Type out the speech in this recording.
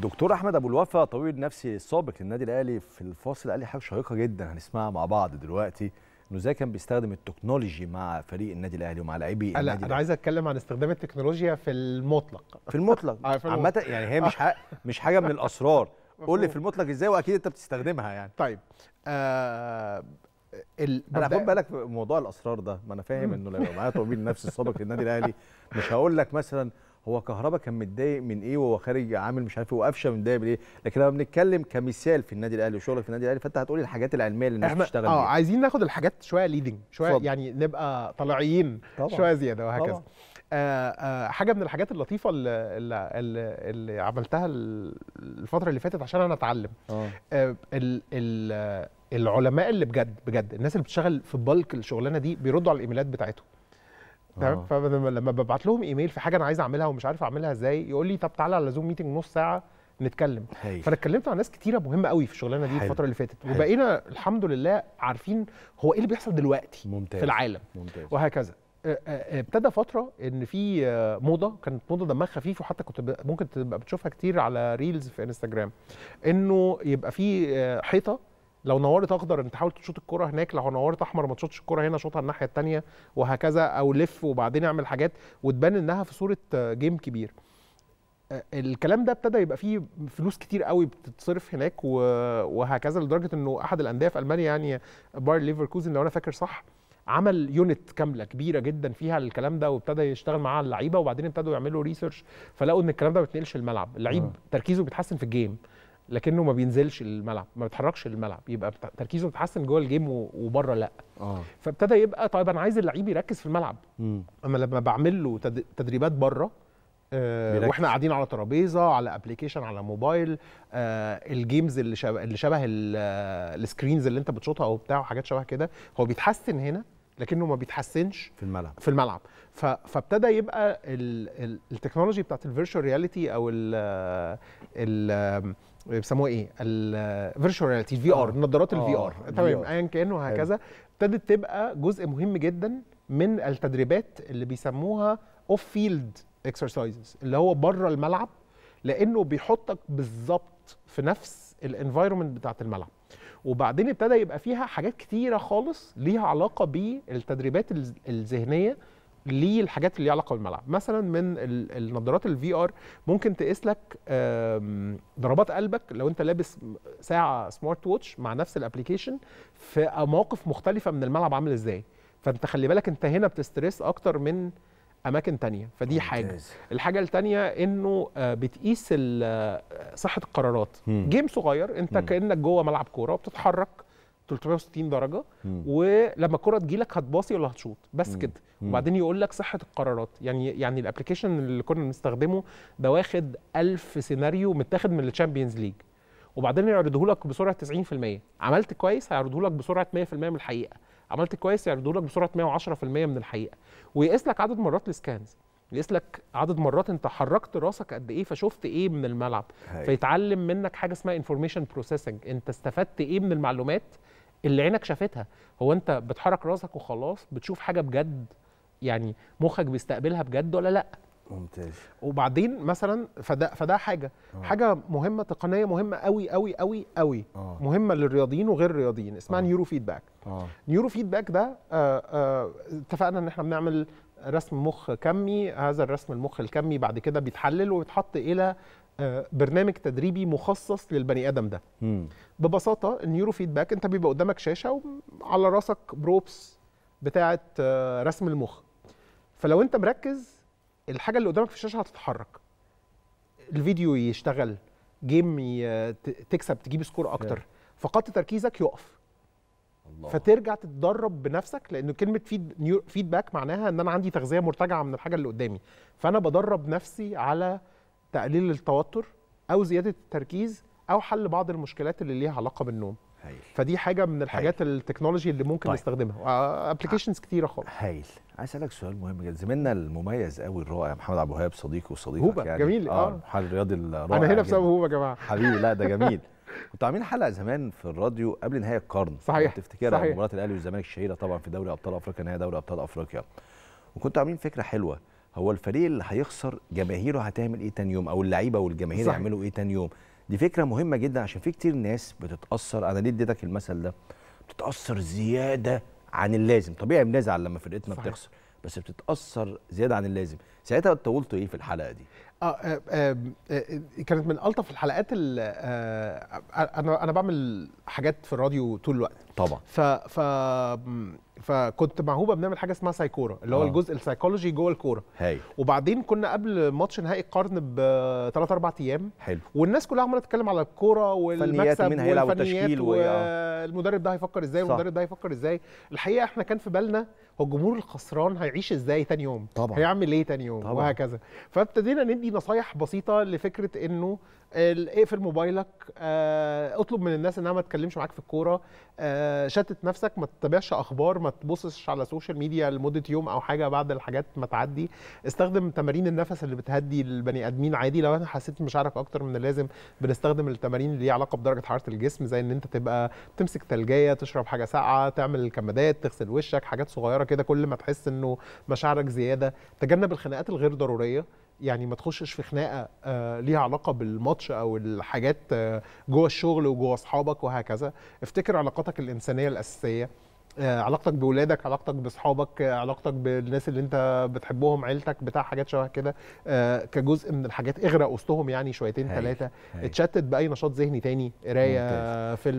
دكتور احمد ابو الوفا طبيب نفسي السابق للنادي الاهلي في الفاصل قال لي حاجه شيقه جدا هنسمعها مع بعض دلوقتي انه ازاي كان بيستخدم التكنولوجي مع فريق النادي الاهلي ومع لاعبي النادي الاهلي انا عايز اتكلم عن استخدام التكنولوجيا في المطلق في المطلق آه، عامه يعني هي مش حاجة مش حاجه من الاسرار قول لي في المطلق ازاي واكيد انت بتستخدمها يعني طيب آه ال... انا خد بالك في موضوع الاسرار ده ما انا فاهم انه لو معايا طبيب نفسي السابق للنادي الاهلي مش هقول لك مثلا هو كهربا كان متضايق من ايه وهو خارج عامل مش عارف ايه وقفشه متضايق ايه لكن لما بنتكلم كمثال في النادي الاهلي وشغلك في النادي الاهلي فانت هتقولي الحاجات العلميه اللي الناس بتشتغل اه عايزين ناخد الحاجات شويه ليدنج شويه فضل. يعني نبقى طلعيين شويه زياده وهكذا طبعا. آه آه حاجه من الحاجات اللطيفه اللي, اللي, اللي عملتها الفتره اللي فاتت عشان انا اتعلم آه. آه، العلماء اللي بجد بجد الناس اللي بتشتغل في بالك الشغلانه دي بيردوا على الايميلات بتاعتهم تمام آه. فلما ببعت لهم ايميل في حاجه انا عايز اعملها ومش عارف اعملها ازاي يقول لي طب تعالى على زوم ميتنج نص ساعه نتكلم حيث. فانا اتكلمت مع ناس كتيره مهمه قوي في الشغلانه دي حيث. الفتره اللي فاتت وبقينا الحمد لله عارفين هو ايه اللي بيحصل دلوقتي ممتاز. في العالم ممتاز. وهكذا ابتدى فتره ان في آه، موضه كانت موضه دمها خفيف وحتى كنت ممكن تبقى بتشوفها كتير على ريلز في انستجرام انه يبقى في آه، حيطه لو نورت اخضر انت حاول تشوط الكره هناك لو نورت احمر ما تشوطش الكره هنا شوطها الناحيه الثانيه وهكذا او لف وبعدين اعمل حاجات وتبان انها في صوره جيم كبير الكلام ده ابتدى يبقى فيه فلوس كتير قوي بتتصرف هناك وهكذا لدرجه انه احد الانديه في المانيا يعني بار ليفركوزن لو انا فاكر صح عمل يونت كامله كبيره جدا فيها الكلام ده وابتدى يشتغل معاها اللعيبه وبعدين ابتدوا يعملوا ريسيرش فلقوا ان الكلام ده ما بيتنقلش الملعب اللعيب آه. تركيزه بيتحسن في الجيم لكنه ما بينزلش الملعب ما بيتحركش الملعب يبقى تركيزه بيتحسن جوه الجيم وبره لا آه. فابتدى يبقى طيب انا عايز اللعيب يركز في الملعب م. اما لما بعمل له تدريبات بره آه واحنا قاعدين على ترابيزه على ابلكيشن على موبايل آه الجيمز اللي شبه اللي شبه السكرينز اللي انت بتشوطها او بتاع وحاجات شبه كده هو بيتحسن هنا لكنه ما بيتحسنش في الملعب في الملعب فابتدى يبقى التكنولوجي بتاعت الفيرتشوال رياليتي او ال بيسموها ايه الفيرتشوال رياليتي الفي ار نظارات الفي ار آه. تمام ايا كان وهكذا ابتدت تبقى جزء مهم جدا من التدريبات اللي بيسموها اوف فيلد اكسرسايزز اللي هو بره الملعب لانه بيحطك بالظبط في نفس الانفايرمنت بتاعت الملعب وبعدين ابتدى يبقى فيها حاجات كتيره خالص ليها علاقه بالتدريبات الذهنيه للحاجات اللي ليها علاقه بالملعب مثلا من النظارات الفي ار ممكن تقيس لك ضربات قلبك لو انت لابس ساعه سمارت ووتش مع نفس الابلكيشن في مواقف مختلفه من الملعب عامل ازاي فانت خلي بالك انت هنا بتستريس اكتر من اماكن تانية فدي ممتاز. حاجه الحاجه التانية انه آه، بتقيس آه، صحه القرارات مم. جيم صغير انت مم. كانك جوه ملعب كوره بتتحرك 360 درجه مم. ولما الكره تجيلك هتباصي ولا هتشوط بس كده وبعدين يقول لك صحه القرارات يعني يعني الابلكيشن اللي كنا بنستخدمه ده واخد 1000 سيناريو متاخد من الشامبيونز ليج وبعدين يعرضه لك بسرعه 90% عملت كويس هيعرضه لك بسرعه 100% من الحقيقه عملت كويس يعرضوا لك بسرعه 110% من الحقيقه ويقيس لك عدد مرات السكانز يقيس لك عدد مرات انت حركت راسك قد ايه فشفت ايه من الملعب هاي. فيتعلم منك حاجه اسمها انفورميشن بروسيسنج انت استفدت ايه من المعلومات اللي عينك شافتها هو انت بتحرك راسك وخلاص بتشوف حاجه بجد يعني مخك بيستقبلها بجد ولا لا ممتاز وبعدين مثلا فده فده حاجه أوه. حاجه مهمه تقنيه مهمه قوي قوي قوي قوي أوه. مهمه للرياضيين وغير الرياضيين اسمها أوه. نيورو فيدباك أوه. نيورو فيدباك ده آه، آه، اتفقنا ان احنا بنعمل رسم مخ كمي هذا الرسم المخ الكمي بعد كده بيتحلل ويتحط الى آه، برنامج تدريبي مخصص للبني ادم ده مم. ببساطه النيورو فيدباك انت بيبقى قدامك شاشه وعلى راسك بروبس بتاعه رسم المخ فلو انت مركز الحاجه اللي قدامك في الشاشه هتتحرك الفيديو يشتغل جيم تكسب تجيب سكور اكتر فقط تركيزك يقف الله. فترجع تتدرب بنفسك لان كلمه فيد فيدباك معناها ان انا عندي تغذيه مرتجعه من الحاجه اللي قدامي فانا بدرب نفسي على تقليل التوتر او زياده التركيز او حل بعض المشكلات اللي ليها علاقه بالنوم هايل فدي حاجه من الحاجات هايل. التكنولوجي اللي ممكن طيب. نستخدمها ابلكيشنز آه،, آه. كتيره خالص هايل عايز اسالك سؤال مهم جدا زميلنا المميز قوي الرائع محمد عبد الوهاب صديقي وصديقك هوبا يعني جميل اه المحلل آه. الرياضي الرائع انا هنا بسبب هوبا يا جماعه حبيبي لا ده جميل كنتوا عاملين حلقه زمان في الراديو قبل نهايه القرن صحيح تفتكرها مباراه الاهلي والزمالك الشهيره طبعا في دوري ابطال افريقيا نهائي دوري ابطال افريقيا وكنتوا عاملين فكره حلوه هو الفريق اللي هيخسر جماهيره هتعمل ايه تاني يوم او اللعيبه والجماهير يعملوا ايه تاني يوم دي فكره مهمه جدا عشان في كتير ناس بتتاثر انا ليه اديتك المثل ده بتتاثر زياده عن اللازم طبيعي بنزعل لما فرقتنا بتخسر بس بتتاثر زياده عن اللازم ساعتها طولتوا ايه في الحلقه دي آه, آه, آه, آه، كانت من الطف الحلقات آه، انا انا بعمل حاجات في الراديو طول الوقت طبعا ف ف فكنت موهوبه بنعمل حاجه اسمها سايكوره اللي هو آه. الجزء السايكولوجي جوه الكوره هايل وبعدين كنا قبل ماتش نهائي القرن بثلاث اربع ايام حلو والناس كلها عماله تتكلم على الكوره والمكسب مين هيلعب والتشكيل آه. والمدرب ده هيفكر ازاي والمدرب ده هيفكر ازاي الحقيقه احنا كان في بالنا هو الجمهور الخسران هيعيش ازاي تاني يوم طبعا هيعمل ايه تاني يوم طبعا. وهكذا فابتدينا ندي نصايح بسيطه لفكره انه اقفل موبايلك آه، اطلب من الناس انها ما تتكلمش معاك في الكوره آه، شتت نفسك ما تتابعش اخبار ما ما تبصش على السوشيال ميديا لمده يوم او حاجه بعد الحاجات ما تعدي استخدم تمارين النفس اللي بتهدي البني ادمين عادي لو انا حسيت عارف اكتر من اللازم بنستخدم التمارين اللي ليها علاقه بدرجه حراره الجسم زي ان انت تبقى تمسك ثلجيه تشرب حاجه ساقعه تعمل كمادات تغسل وشك حاجات صغيره كده كل ما تحس انه مشاعرك زياده تجنب الخناقات الغير ضروريه يعني ما تخشش في خناقه آه، ليها علاقه بالماتش او الحاجات آه، جوه الشغل وجوه اصحابك وهكذا افتكر علاقاتك الانسانيه الاساسيه آه، علاقتك باولادك علاقتك باصحابك آه، علاقتك بالناس اللي انت بتحبهم عيلتك بتاع حاجات شبه كده آه، كجزء من الحاجات اغرق وسطهم يعني شويتين ثلاثه اتشتت باي نشاط ذهني تاني قرايه فيلم